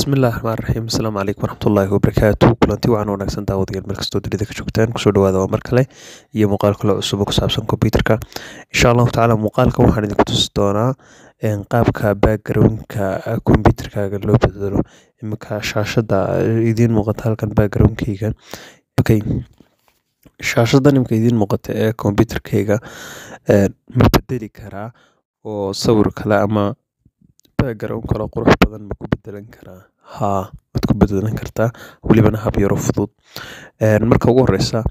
bismillahi raxmaan raxiim asalaamu calaykum waraxmatullaahi wabarakaatu kulanti waxaan wanaagsan daawadayaal meel dunida ka joogtaan kusoo dhawaada waa mar kale iyo muuqaal kale cusub oo ku saabsan kombyuuterka insha allahu tacaala muuqaalka waxaan idinku tusi doonaa qaabka backgroundka kombyuuterkaaga ah, loo bedelo iminka shaashada eh, idiin muuqata halkan backgroundkayga okay shaashadan imika idiin muuqata ee kombyuuterkayga eh, ma bedeli karaa oo sawir kale ama garoonka kale qurux badan ma ku bedelan karaa haa waad ku bedelan kartaa walibana hab yaroo fudud marka ugu horeysa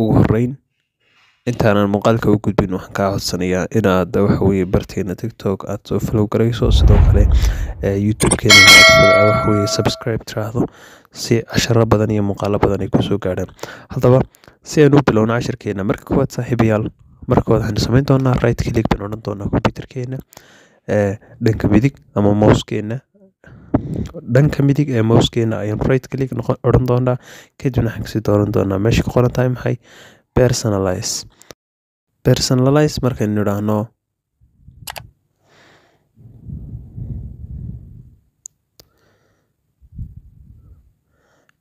ugu horeyn intaanan muuqaalka u gudbin waxaan kaa codsanayaa inaad waxa barteena tictok aad soo falow sidoo kale youtubekeena subscribe tiraahdo si casharo badan iyo muuqaalo badan ay kusoo gaadhaan haddaba si aan u bilowno cashirkeena marka koowaad saaxiibayaal marka koowaad samayn doonaa right click baan odhan doonaa computerkeena dhanka midig ama mouskena dhanka midig ee mouskeena ayaan right click odhan doonaa kadibna waxaan kasii dooran doonaa meesha ku qoran tahay maxay personalize personalize markaynu idhaahno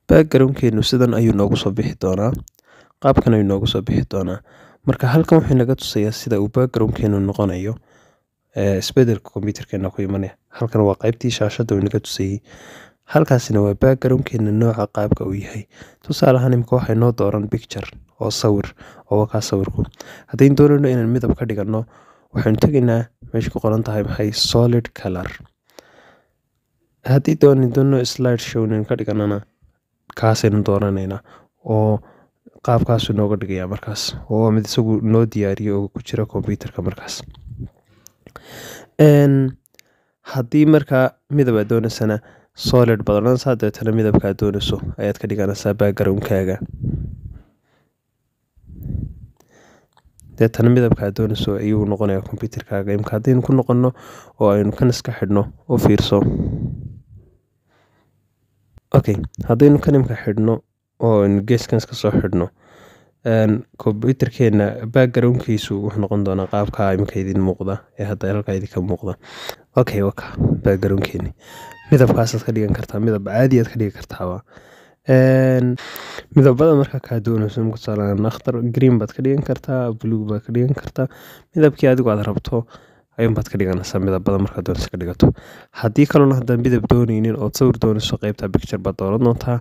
backgroundkeenu sidan ayuu noogu soo bixi doonaa qaabkan ayuu noogu soo bixi doonaa marka halkan wuxuu naga tusayaa sida uu backgroundkeenu noqonayo isbedelka kombyuterkeena ku imanaya halkan waa qeybtii shaashada inaga tusayey halkaasina waa backgroundkeena nooca qaabka uu yahay tusaalahaan imika waxay noo dooran bicture oo sawir oo kaa sawirku haddaynu doonayno inaan midab ka dhiganno waxaynu tegaynaa meesha ku qoran tahay maxay solid color haddii doonaynu doonno slide show inaynu ka dhiganana kaasaynu dooranaynaa oo qaabkaasu nooga dhigayaa markaas oo mid isagu noo diyaariyo oo ku jira kombyuterka markaas haddii markaa midab aad dooneysana solid badanasa dabeetana midabka aad dooneyso ayaad ka dhiganaysaa backgroundkaaga deetana midabka aad dooneyso ayuu noqonayaa kombyuuterkaaga imka haddaynu ku noqono oo aynu kanis ka xidhno u fiirso okay haddaynu kanimka xidhno oo aynu geeskanska soo xidhno kombyuutarkeena backgroundkiisu wuxuu noqon doonaa qaabka imika idin muuqda ee hadda halka idinka muuqda okay waka backgroundkeeni midabkaasaad ka dhigan kartaa midab caadi aad ka dhigan kartaaba midabada marka kaa doonayso tusaale akhtar green baad ka dhigan kartaa blue baad ka dhigan kartaa midabkii adigu aad rabto ayuunbaad ka dhiganaysaa midabada markaad doonayso ka dhigato haddii kaloona haddaan midab dooneynin ood sawir doonayso qeybta picture baad dooran doontaa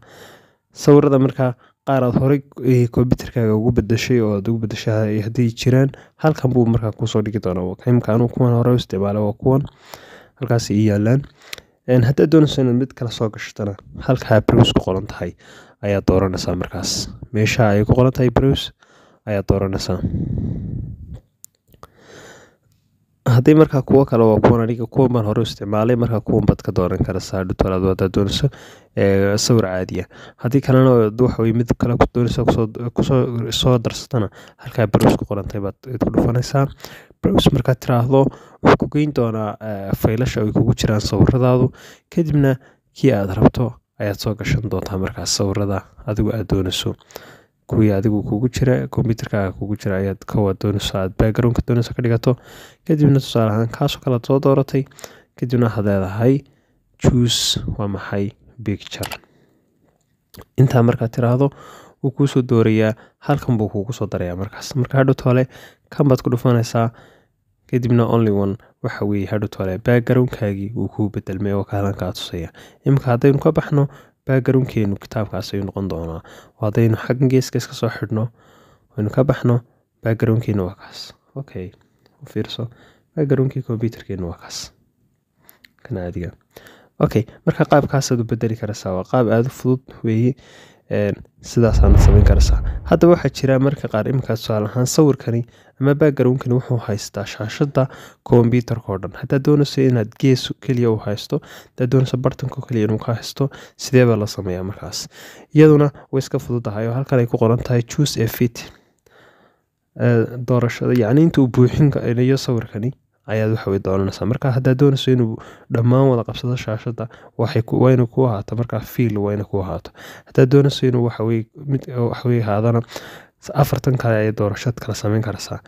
sawirada markaa qaar aad horey eh, computerkaaga ugu bedeshay oo ugu bedeshay haddii jiraan halkan buu markaa kusoo dhigi doonaa imka anuu kuwan hore u isticmaalay waa kuwan halkaas ii yaalaan haddaad doonayso inaad mid kala soo gashatana halka brows ku qoran tahay ayaad dooranaysaa markaas meesha ay ku qoran tahay brows ayaad dooranaysaa hadii markaa kuwo kale waa kuwan aniga kuwan hore isticmaalay markaa kuwan baad ka dooran kara saadho tolaad hadaad doonayso sawir caadiya ah. haddii kalena waxawey mid kale doonaysa kusoo darsatana halkaa browse ku qorantay baad ku dhufanaysaa browse markaad tiraahdo wuxuu ku geyn doonaa faylasha ay kugu jiraan sawiradaadu kadibna kii aad rabto ayaad soo gashan doontaa markaas sawirada adigu aad doonayso kuwii adigu kugu jira kombyuutarkaaga kugu jira ayaad kawa doonayso aad bagaroonka doonayso ka dhigato kadibna tusaale ahaan kaasoo kale soo dooratay kadibna waxaad leedahay juus waa maxay bicture intaa markaad tiraahdo wuu kuusoo doorayaa halkan buu kuugu soo darayaa markaas marka hadhowta hole kan baad ku dhufanaysaa kadibna only one waxa weeye hadhowta hole bagaroonkaagii wuu kuu bedelmay oo ka tusaya iminka haddaynu ka baxno baagaroonkeenu kitaabkaas ayuu noqon doonaa haddaynu xaggan geeska iska soo xidhno aynu ka baxno baagaroonkeenu waa kaas okay u fiirso baagaronkii kombyuterkeenu waa kaas kana caadiga okay marka qaabkaasaad u bedeli karaysaa waa qaab aada u fudud weeye sidaasana samayn karaysaa haddaba waxaa jira marka qaar iminkaa tusaale ahaan sawirkani ama bagarownkani wuxuu haystaa shaashada kombyutarka oo dhan haddaad doonayso inaad gees keliya u haysto haddaad doonayso bartanko keliya inuu ka haysto sidee baa la sameeyaa markaas iyaduna way iska fududahay oo halkan ay ku qoran tahay juice fit doorashada yacni intuu buuxin iyo sawirkani ayaad waxawey doolanaysaa marka haddaad doonayso inuu dhammaan wada qabsado shaashada wayna ku ahaato markaa fiil wayna ku ahaato haddaad doonayso inuu waxawey mid afartan kale ay doorashad kala sameyn karaysaa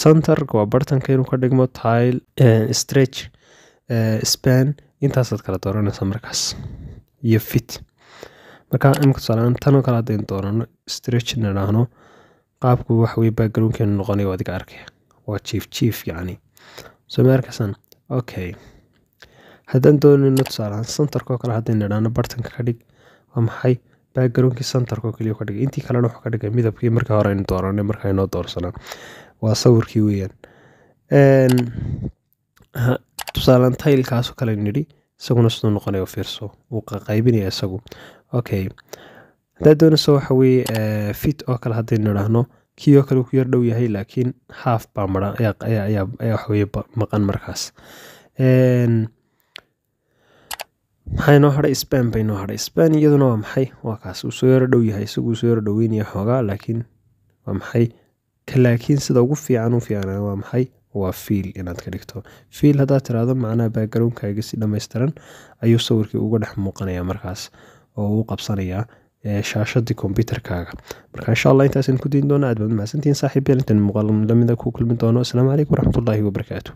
centerk waa bartanka inuu ka dhigmo tile eh, stretch eh, span intaasaad kala dooranaysaa markaas iyo fit marka imika tusaalaan tanoo kale haddaynu doonano stretch nidhaahno qaabku waxawey baa noqonaya waadiga arkaya waa jiif jiif yacni soomeel kasan okay haddaan doonayno tusaalehaan santarkoo kale haddaynu nidhaano bartanka ka dhig waa maxay baagaronkii santarkoo kaliya ka dhig intii kalena wuxuu ka dhigay midabkii marka hore aynu dooranay marka aynoo doorsanaa waa sawirkii weeyaan tusaalaan taylkaasoo kale nidhi isaguna siduu noqonayo fiirso wuu qaybinaya isagu okay haddaa doonayso waxa weeye fit oo kale haddaynu nidhaahno kioo kale ku yar dhow yahay laakiin haaf baa maran ayaa waxweye maqan markaas maxaa inoo hadhay span bay inoo hadhay span iyaduna waa maxay waa kaas uu soo yaro dhow yahay isagu soo yaro dhoweynaya xoogaa laakiin waa maxay laakiin sida ugu fiican u fiicana waa maxay waa fiil inaad ka dhigto fiil haddaad tiraahdo macnaha baagaronkaaga si dhammaystiran ayuu sawirkii uga dhex muuqanayaa markaas oo uu qabsanayaa shaashadii kombyuterkaaga marka insha allah intaasaan ku diin doono aad baad umahadsantihiin saaxiib yeel intaan muuqaal lamida ku kulmi doono asalaamu calaykum waraxmatullaahi wabarakaatu